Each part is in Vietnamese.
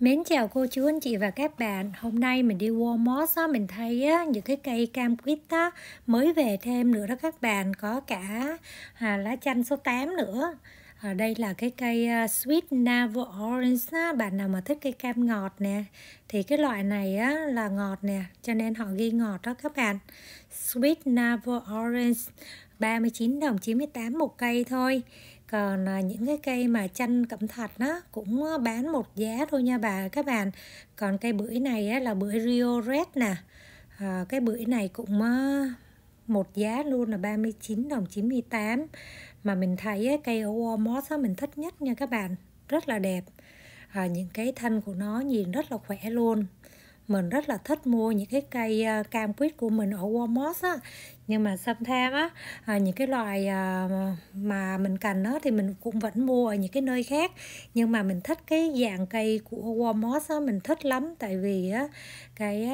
Mến chào cô chú anh chị và các bạn Hôm nay mình đi Walmart á, Mình thấy á, những cái cây cam quýt á, Mới về thêm nữa đó các bạn Có cả à, lá chanh số 8 nữa ở à, đây là cái cây uh, Sweet Navel Orange á. Bạn nào mà thích cây cam ngọt nè Thì cái loại này á, là ngọt nè Cho nên họ ghi ngọt đó các bạn Sweet Navel Orange 39 đồng 98 một cây thôi còn à, những cái cây mà chanh cẩm thạch á cũng à, bán một giá thôi nha bà các bạn còn cây bưởi này á, là bưởi Rio Red nè à, cái bưởi này cũng à, một giá luôn là 39 đồng 98 mà mình thấy á, cây ở Walmart á, mình thích nhất nha các bạn rất là đẹp à, những cái thân của nó nhìn rất là khỏe luôn mình rất là thích mua những cái cây ờ, cam quýt của mình ở Walmart á nhưng mà sometimes á à, những cái loài à, mà mình cần á thì mình cũng vẫn mua ở những cái nơi khác nhưng mà mình thích cái dạng cây của Walmart á mình thích lắm tại vì á cái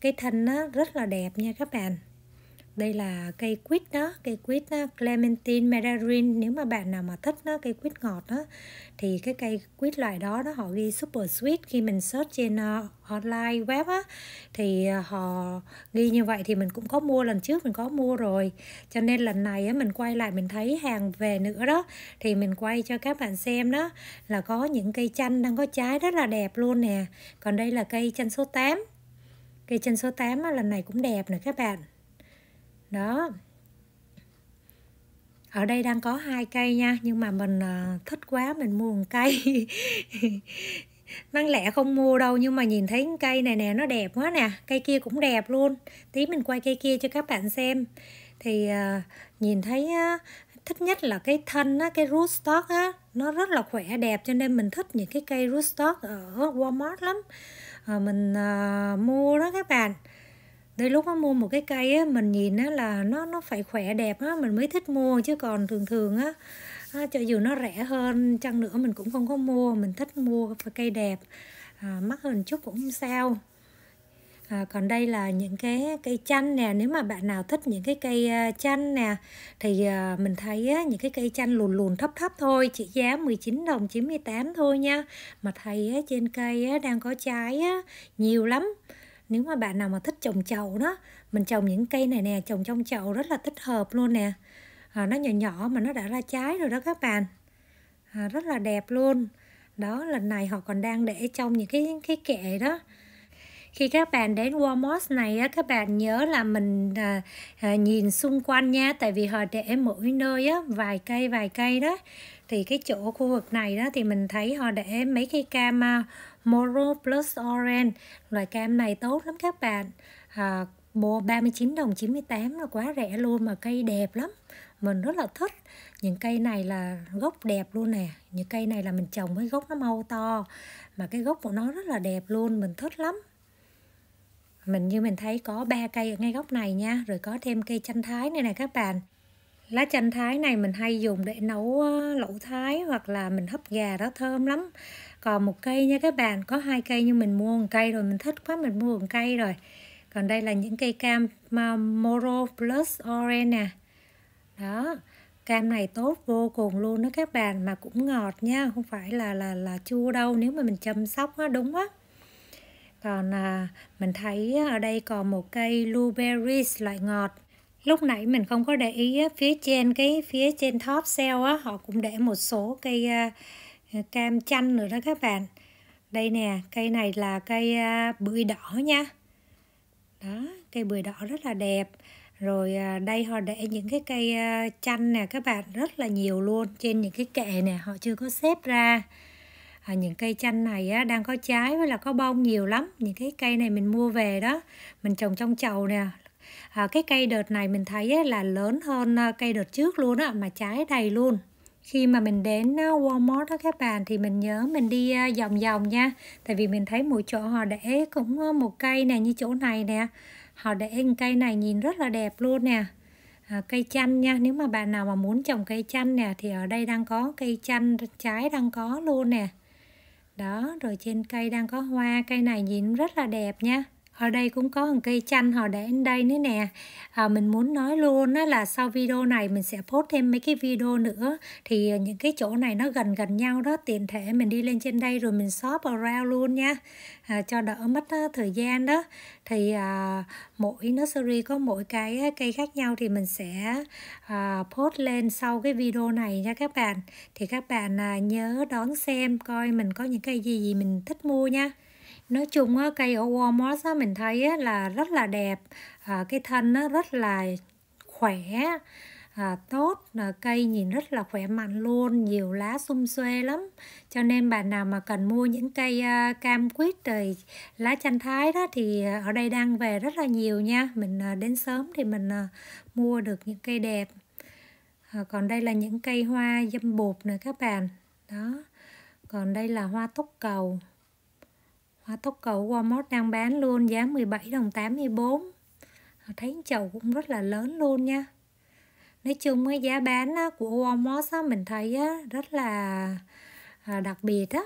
cái thân á rất là đẹp nha các bạn đây là cây quýt đó cây quýt ờ, clementine mandarin nếu mà bạn nào mà thích nó cây quýt ngọt đó thì cái cây quýt loại đó đó họ ghi super sweet khi mình search trên uh, online web á thì ờ, họ ghi như vậy thì mình cũng có mua lần trước mình có mua rồi cho nên lần này á, mình quay lại mình thấy hàng về nữa đó thì mình quay cho các bạn xem đó là có những cây chanh đang có trái rất là đẹp luôn nè còn đây là cây chanh số 8 cây chanh số 8 á, lần này cũng đẹp nè các bạn đó ở đây đang có hai cây nha nhưng mà mình ờ, thích quá mình mua một cây năng lẽ không mua đâu nhưng mà nhìn thấy cây này nè nó đẹp quá nè cây kia cũng đẹp luôn tí mình quay cây kia cho các bạn xem thì uh, nhìn thấy uh, thích nhất là cái thân á, cái rootstock á, nó rất là khỏe đẹp cho nên mình thích những cái cây rootstock ở Walmart lắm à, mình uh, mua đó các bạn tới lúc á, mua một cái cây á, mình nhìn á, là nó nó phải khỏe đẹp á, mình mới thích mua chứ còn thường thường á, cho dù nó rẻ hơn chăng nữa mình cũng không có mua mình thích mua cây đẹp à, mắc hơn chút cũng không sao À, còn đây là những cái cây chanh nè nếu mà bạn nào thích những cái cây à, chanh nè thì uh, mình thấy á những cái cây chanh lùn lùn thấp thấp thôi chỉ giá 19 đồng 98 thôi nha mà thấy á trên cây á đang có trái á nhiều lắm nếu mà bạn nào mà thích trồng chậu đó mình trồng những cây này nè trồng trong chậu rất là thích hợp luôn nè à, nó nhỏ nhỏ mà nó đã ra trái rồi đó các bạn à, rất là đẹp luôn đó lần này họ còn đang để trong những cái cái kệ đó khi các bạn đến Walmart này á, các bạn nhớ là mình à, à, nhìn xung quanh nha tại vì họ để mỗi nơi á, vài cây vài cây đó thì cái chỗ khu vực này đó thì mình thấy họ để mấy cây cam uh, Moro Plus Orange loại cam này tốt lắm các bạn à, mua 39 đồng 98 là quá rẻ luôn mà cây đẹp lắm mình rất là thích những cây này là gốc đẹp luôn nè những cây này là mình trồng với gốc nó mau to mà cái gốc của nó rất là đẹp luôn mình thích lắm mình như mình thấy có ba cây ở ngay góc này nha rồi có thêm cây chanh thái này nè các bạn lá chanh thái này mình hay dùng để nấu ờ, lẩu thái hoặc là mình hấp gà đó thơm lắm còn một cây nha các bạn có hai cây nhưng mình mua một cây rồi mình thích quá mình mua một cây rồi còn đây là những cây cam Moro Plus Orange nè đó cam này tốt vô cùng luôn đó các bạn mà cũng ngọt nha không phải là là là chua đâu nếu mà mình chăm sóc nó đúng á còn à, mình thấy ở đây còn một cây blueberries loại ngọt lúc nãy mình không có để ý phía trên cái phía trên top sale á họ cũng để một số cây uh, cam chanh nữa đó các bạn đây nè cây này là cây uh, bưởi đỏ nha đó cây bưởi đỏ rất là đẹp rồi uh, đây họ để những cái cây chanh nè các bạn rất là nhiều luôn trên những cái kệ nè họ chưa có xếp ra à, những cây chanh này á, đang có trái với là có bông nhiều lắm những cái cây này mình mua về đó mình trồng trong chậu nè à, cái cây đợt này mình thấy á, là lớn hơn à, cây đợt trước luôn á mà trái đầy luôn khi mà mình đến à, Walmart đó các bạn thì mình nhớ mình đi à, vòng vòng nha tại vì mình thấy mỗi chỗ họ để cũng một cây này như chỗ này nè họ để cây này nhìn rất là đẹp luôn nè à, cây chanh nha nếu mà bạn nào mà muốn trồng cây chanh nè thì ở đây đang có cây chanh trái đang có luôn nè đó rồi trên cây đang có hoa cây này nhìn rất là đẹp nha ở đây cũng có một cây chanh họ để đến đây nữa nè à, mình muốn nói luôn á là sau video này mình sẽ post thêm mấy cái video nữa thì ờ, những cái chỗ này nó gần gần nhau đó tiện thể mình đi lên trên đây rồi mình shop around luôn nha À, cho đỡ mất thời gian đó thì à, mỗi nursery có mỗi cái cây khác nhau thì mình sẽ à, post lên sau cái video này nha các bạn thì các bạn nhớ đón xem coi mình có những cây gì gì mình thích mua nha nói chung cây ở Walmart mình thấy là rất là đẹp cái thân á, rất là khỏe à, tốt là ờ, cây nhìn rất là khỏe mạnh luôn nhiều lá xum xuê lắm cho nên bạn nào mà cần mua những cây à, cam quýt rồi lá chanh thái đó thì ở đây đang về rất là nhiều nha mình à, đến sớm thì mình à, mua được những cây đẹp à, còn đây là những cây hoa dâm bụt nè các bạn đó còn đây là hoa túc cầu hoa túc cầu Walmart đang bán luôn giá 17 đồng 84 thấy chậu cũng rất là lớn luôn nha nói chung cái giá bán của Walmart á, mình thấy rất là à, đặc biệt á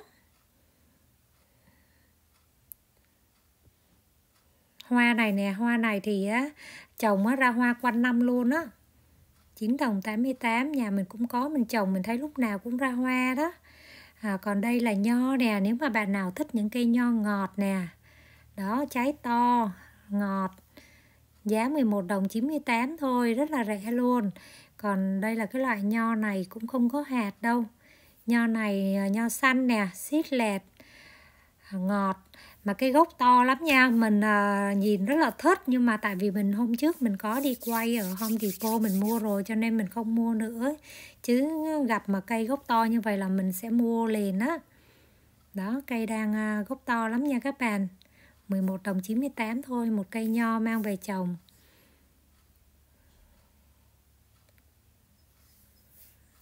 hoa này nè hoa này thì á, trồng á, ra hoa quanh năm luôn á chín đồng 88 nhà mình cũng có mình trồng mình thấy lúc nào cũng ra hoa đó à, còn đây là nho nè nếu mà bạn nào thích những cây nho ngọt nè đó trái to ngọt giá 11 đồng 98 thôi rất là rẻ luôn còn đây là cái loại nho này cũng không có hạt đâu nho này à, nho xanh nè xít lẹt à, ngọt mà cái gốc to lắm nha mình à, nhìn rất là thích nhưng mà tại vì mình hôm trước mình có đi quay ở Home Depot mình mua rồi cho nên mình không mua nữa chứ gặp mà cây gốc to như vậy là mình sẽ mua liền á đó. đó cây đang à, gốc to lắm nha các bạn 11 đồng 98 thôi một cây nho mang về trồng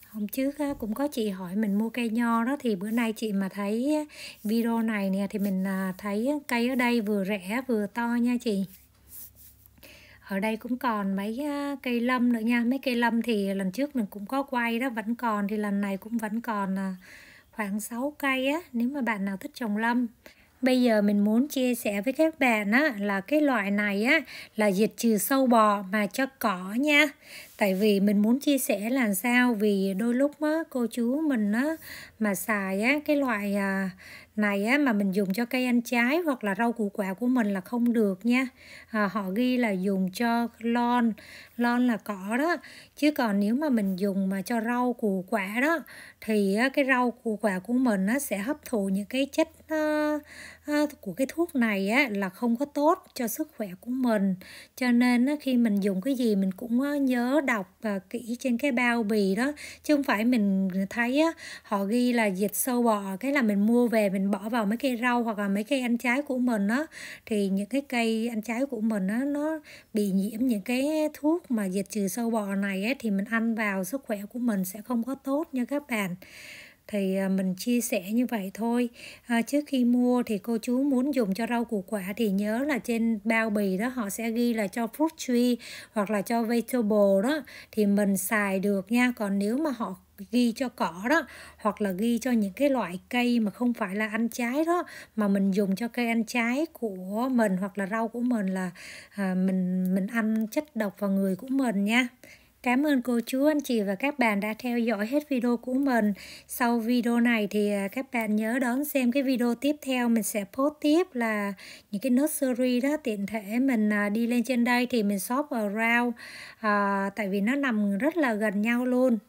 hôm trước cũng có chị hỏi mình mua cây nho đó thì bữa nay chị mà thấy video này nè thì mình à, thấy cây ở đây vừa rẻ vừa to nha chị ở đây cũng còn mấy à, cây lâm nữa nha mấy cây lâm thì lần trước mình cũng có quay đó vẫn còn thì lần này cũng vẫn còn à, khoảng 6 cây á nếu mà bạn nào thích trồng lâm Bây giờ mình muốn chia sẻ với các bạn á, là cái loại này á, là diệt trừ sâu bò mà cho cỏ nha Tại vì mình muốn chia sẻ là sao vì đôi lúc á, cô chú mình á, mà xài á, cái loại à, này á, mà mình dùng cho cây ăn trái hoặc là rau củ quả của mình là không được nha à, họ ghi là dùng cho lon lon là cỏ đó chứ còn nếu mà mình dùng mà cho rau củ quả đó thì á, cái rau củ quả của mình nó sẽ hấp thụ những cái chất uh, của cái thuốc này á, là không có tốt cho sức khỏe của mình cho nên á, khi mình dùng cái gì mình cũng nhớ đọc và kỹ trên cái bao bì đó chứ không phải mình thấy á, họ ghi là diệt sâu bọ cái là mình mua về mình bỏ vào mấy cây rau hoặc là mấy cây ăn trái của mình á thì những cái cây ăn trái của mình á, nó bị nhiễm những cái thuốc mà diệt trừ sâu bọ này á, thì mình ăn vào sức khỏe của mình sẽ không có tốt nha các bạn thì à, mình chia sẻ như vậy thôi à, trước khi mua thì cô chú muốn dùng cho rau củ quả thì nhớ là trên bao bì đó họ sẽ ghi là cho fruit tree hoặc là cho vegetable đó thì mình xài được nha còn nếu mà họ ghi cho cỏ đó hoặc là ghi cho những cái loại cây mà không phải là ăn trái đó mà mình dùng cho cây ăn trái của mình hoặc là rau của mình là à, mình mình ăn chất độc vào người của mình nha Cảm ơn cô chú, anh chị và các bạn đã theo dõi hết video của mình. Sau video này thì à, các bạn nhớ đón xem cái video tiếp theo mình sẽ post tiếp là những cái nursery đó tiện thể mình à, đi lên trên đây thì mình shop around à, tại vì nó nằm rất là gần nhau luôn.